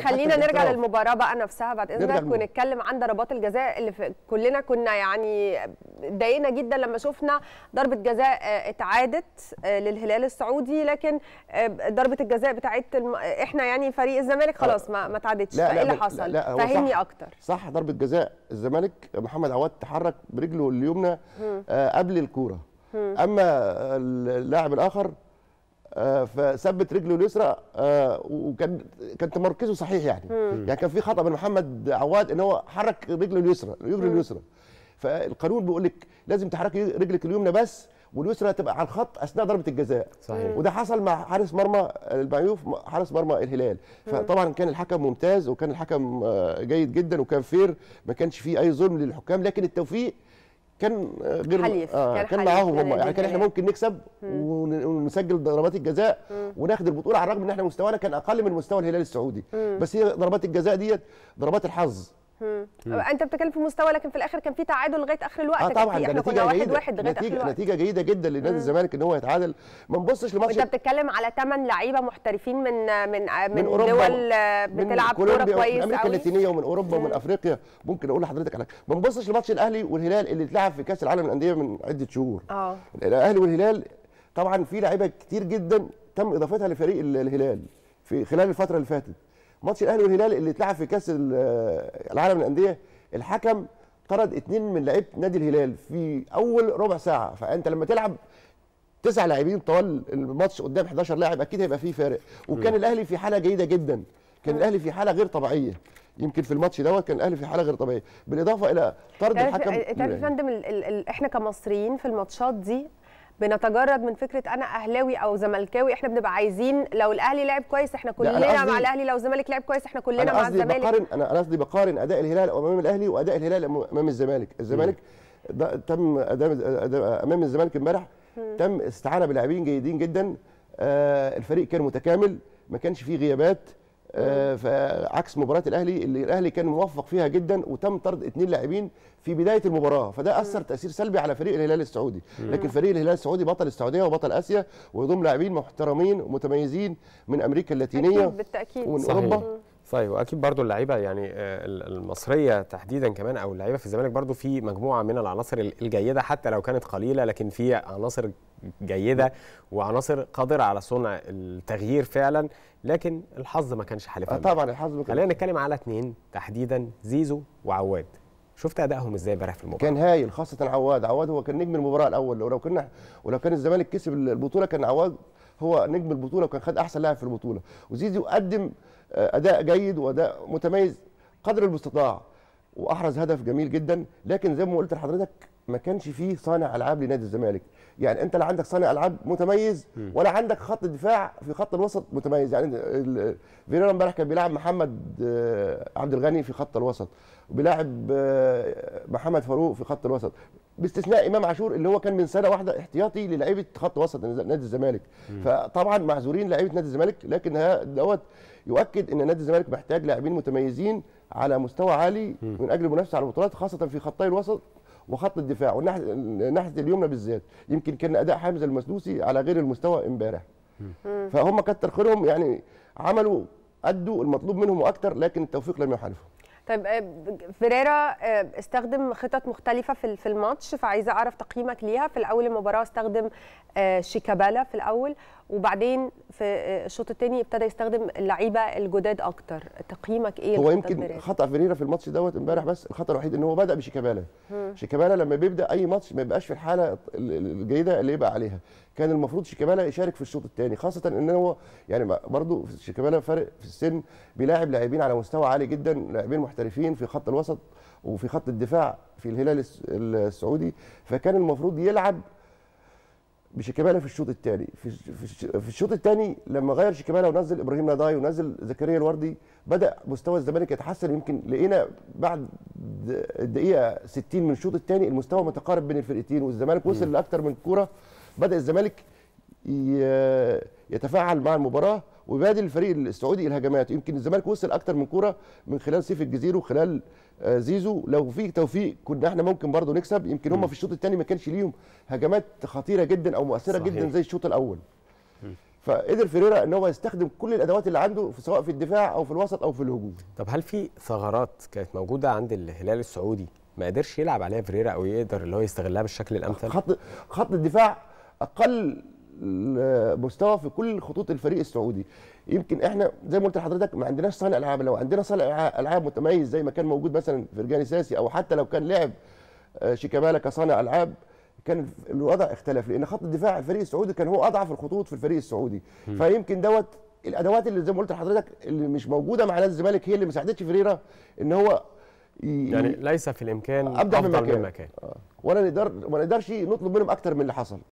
خلينا نرجع للمباراه بقى نفسها بعد اذنك ونتكلم عن ضربات الجزاء اللي في كلنا كنا يعني اتضايقنا جدا لما شفنا ضربه جزاء آه، اتعادت آه، للهلال السعودي لكن آه، ضربه الجزاء بتاعت الم... احنا يعني فريق الزمالك خلاص ما ما اتعادتش فايه اللي حصل؟ لا فهمني اكتر صح ضربه جزاء الزمالك محمد عواد تحرك برجله اليمنى قبل الكوره اما اللاعب الاخر آه، فثبت رجله اليسرى آه، وكان كان تمركزه صحيح يعني مم. يعني كان في خطا من محمد عواد ان هو حرك رجله اليسرى رجله اليسرى فالقانون بيقول لك لازم تحرك رجلك اليمنى بس واليسرى تبقى على الخط اثناء ضربه الجزاء صحيح وده حصل مع حارس مرمى المعيوف حارس مرمى الهلال فطبعا كان الحكم ممتاز وكان الحكم آه، جيد جدا وكان فير ما كانش فيه اي ظلم للحكام لكن التوفيق كان غير حليف. آه كان, معاهم هم يعني كان احنا ممكن نكسب ونسجل ضربات الجزاء وناخد البطوله على الرغم ان احنا مستوانا كان اقل من مستوى الهلال السعودي بس هي ضربات الجزاء ديت ضربات الحظ مم. مم. أه، انت بتتكلم في مستوى لكن في الاخر كان في تعادل لغايه اخر الوقت اه طبعا ده نتيجه واحد جيدة. واحد لغايه نتيجة, نتيجه جيده جدا لنادي الزمالك ان هو يتعادل ما نبصش لماتش انت بتتكلم على ثمان لعيبه محترفين من من آه، من, من دول آه، بتلعب كوره كويس قوي من امريكا اللاتينيه ومن اوروبا مم. ومن افريقيا ممكن اقول لحضرتك على ما نبصش لماتش الاهلي والهلال اللي اتلعب في كاس العالم للانديه من عده شهور اه الاهلي والهلال طبعا في لعيبه كتير جدا تم اضافتها لفريق الهلال في خلال الفتره اللي فاتت ماتش الاهلي والهلال اللي اتلعب في كاس العالم للانديه الحكم طرد اثنين من لعيبه نادي الهلال في اول ربع ساعه فانت لما تلعب تسع لاعبين طوال الماتش قدام 11 لاعب اكيد هيبقى فيه فارق وكان الاهلي في حاله جيده جدا كان الاهلي في حاله غير طبيعيه يمكن في الماتش دوت كان الاهلي في حاله غير طبيعيه بالاضافه الى طرد الحكم تعرف يا فندم احنا كمصريين في الماتشات دي بنتجرد من فكره انا اهلاوي او زملكاوي احنا بنبقى عايزين لو الاهلي لعب كويس احنا كلنا مع الاهلي لو الزمالك لعب كويس احنا كلنا مع الزمالك بقارن انا قصدي بقارن اداء الهلال امام الاهلي واداء الهلال امام الزمالك الزمالك تم امام الزمالك امبارح تم استعانه بلاعبين جيدين جدا آه، الفريق كان متكامل ما كانش فيه غيابات آه، فعكس مباراه الاهلي اللي الاهلي كان موفق فيها جدا وتم طرد اثنين لاعبين في بدايه المباراه فده اثر تاثير سلبي على فريق الهلال السعودي لكن فريق الهلال السعودي بطل السعوديه وبطل اسيا ويضم لاعبين محترمين ومتميزين من امريكا اللاتينيه بالتاكيد ومن اوروبا طيب واكيد برضو اللعيبه يعني آه، المصريه تحديدا كمان او اللعيبه في الزمالك برضو في مجموعه من العناصر الجيده حتى لو كانت قليله لكن في عناصر جيده وعناصر قادره على صنع التغيير فعلا لكن الحظ ما كانش آه طبعا الحظ ما كانش خلينا نتكلم على اثنين تحديدا زيزو وعواد شفت ادائهم ازاي امبارح في المباراه كان هايل خاصه عواد عواد هو كان نجم المباراه الاول ولو كنا ولو كان الزمالك كسب البطوله كان عواد هو نجم البطوله وكان خد احسن لاعب في البطوله وزيزو قدم آه، اداء جيد واداء متميز قدر المستطاع واحرز هدف جميل جدا لكن زي ما قلت لحضرتك ما كانش فيه صانع العاب لنادي الزمالك يعني انت لا عندك صانع العاب متميز ولا عندك خط دفاع في خط الوسط متميز يعني فيريرا امبارح كان بيلعب محمد آه، عبد الغني في خط الوسط وبيلاعب آه، محمد فاروق في خط الوسط باستثناء امام عاشور اللي هو كان من سنه واحده احتياطي للعيبه خط وسط نادي الزمالك فطبعا معذورين لعيبه نادي الزمالك لكن دوت يؤكد ان نادي الزمالك محتاج لاعبين متميزين على مستوى عالي من اجل المنافسه على البطولات خاصه في خطي الوسط وخط الدفاع والناحيه اليمنى بالذات يمكن كان اداء حامز المسلوسي على غير المستوى امبارح فهم كتر خيرهم يعني عملوا ادوا المطلوب منهم واكتر لكن التوفيق لم يحالفهم طيب آه، فيريرا آه، استخدم خطط مختلفه في في الماتش فعايزه اعرف تقييمك ليها في الاول المباراه استخدم آه، شيكابالا في الاول وبعدين في الشوط الثاني ابتدى يستخدم اللعيبه الجداد اكتر تقييمك ايه هو يمكن بريرا؟ خطا فيريرا في الماتش دوت امبارح بس الخطا الوحيد ان هو بدا بشيكابالا شيكابالا لما بيبدا اي ماتش ما بيبقاش في الحاله الجيده اللي يبقى عليها كان المفروض شيكابالا يشارك في الشوط الثاني خاصه ان هو يعني برضه شيكابالا فارق في السن بيلاعب لاعبين على مستوى عالي جدا لاعبين محترفين محترفين في خط الوسط وفي خط الدفاع في الهلال السعودي فكان المفروض يلعب بشيكابالا في الشوط الثاني في الشوط الثاني لما غير شيكابالا ونزل ابراهيم نضاي ونزل زكريا الوردي بدا مستوى الزمالك يتحسن يمكن لقينا بعد الدقيقه 60 من الشوط الثاني المستوى متقارب بين الفرقتين والزمالك وصل لاكثر من كوره بدا الزمالك يتفاعل مع المباراه ويبادل الفريق السعودي الهجمات يمكن الزمالك وصل اكتر من كوره من خلال سيف الجزيره وخلال آه، زيزو لو في توفيق كنا احنا ممكن برضه نكسب يمكن هم في الشوط الثاني ما كانش ليهم هجمات خطيره جدا او مؤثره صحيح. جدا زي الشوط الاول فقدر فيريرا ان هو يستخدم كل الادوات اللي عنده سواء في الدفاع او في الوسط او في الهجوم طب هل في ثغرات كانت موجوده عند الهلال السعودي ما قدرش يلعب عليها فيريرا او يقدر اللي هو يستغلها بالشكل الامثل خط خط الدفاع اقل مستوى في كل خطوط الفريق السعودي يمكن احنا زي ما قلت لحضرتك ما عندناش صانع العاب لو عندنا صانع العاب متميز زي ما كان موجود مثلا فرجاني ساسي او حتى لو كان لعب آه، شيكابالا كصانع العاب كان الوضع اختلف لان خط الدفاع الفريق السعودي كان هو اضعف الخطوط في الفريق السعودي م. فيمكن دوت الادوات اللي زي ما قلت لحضرتك اللي مش موجوده مع نادي الزمالك هي اللي ما ساعدتش فيريرا ان هو يعني ليس في الامكان ابدع من مكان, من مكان. آه. ولا نقدر ما نقدرش نطلب منهم اكتر من اللي حصل